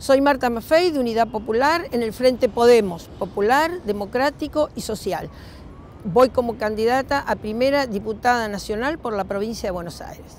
Soy Marta Maffei de Unidad Popular en el Frente Podemos, Popular, Democrático y Social. Voy como candidata a primera diputada nacional por la provincia de Buenos Aires.